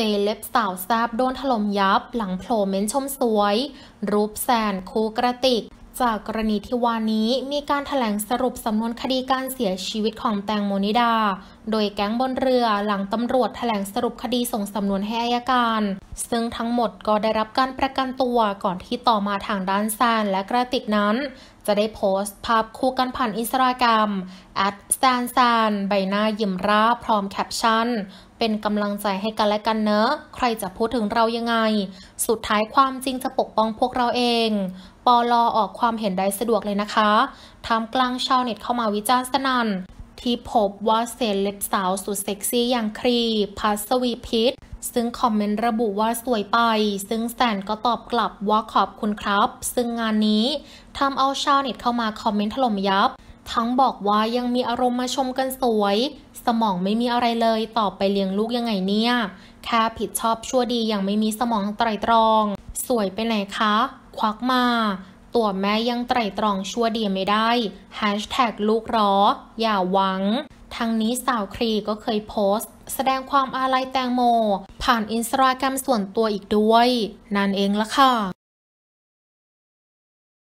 เซเล็บสาวแซบโดนถล่มยับหลังโผล่เม้นชมสวย รูปแซนคูกระติก จากกรณีที่วานนี้มีการถแถลงสรุปสำนวนคดีการเสียชีวิตของแตงโมนิดา โดยแก๊งบนเรือหลังตำรวจถแถลงสรุปคดีส่งสำนวนให้อายการ ซึ่งทั้งหมดก็ได้รับการประกันตัวก่อนที่ต่อมาทางด้านแซนและกระติกนั้นจะได้โพสต์ภาพคู่กันผ่านอินสตาแกรม at stan san ใบหน้ายิ้มร่าพร้อมแคปชั่น เป็นกำลังใจให้กันและกันเนอะ ใครจะพูดถึงเรายังไง สุดท้ายความจริงจะปกป้องพวกเราเองปอลอออกความเห็นได้สะดวกเลยนะคะทำกลางชาวเน็ตเข้ามาวิจารณ์สนัน่นที่พบว่าเซเลบสาวสุดเซ็กซี่อย่างครีพัสวีพิษซึ่งคอมเมนต์ระบุว่าสวยไป ซึ่งแซนก็ตอบกลับว่าขอบคุณครับ ซึ่งงานนี้ทำเอาชาวเน็ตเข้ามาคอมเมนต์ถล่มยับ ทั้งบอกว่ายังมีอารมณ์มาชมกันสวย สมองไม่มีอะไรเลยตอบไปเลี้ยงลูกยังไงเนี่ย แค่ผิดชอบชั่วดียังไม่มีสมองไตรตรอง สวยไปไหนคะ ควักมา ตัวแม่ยังไตรตรองชั่วดีไม่ได้ Hashtag ลูกรอ อย่าหวัง ทั้งนี้สาวครีก็เคยโพสต์ แสดงความอาลัยแตงโมผ่านอินสตาแกรมส่วนตัวอีกด้วย นั่นเองละค่ะ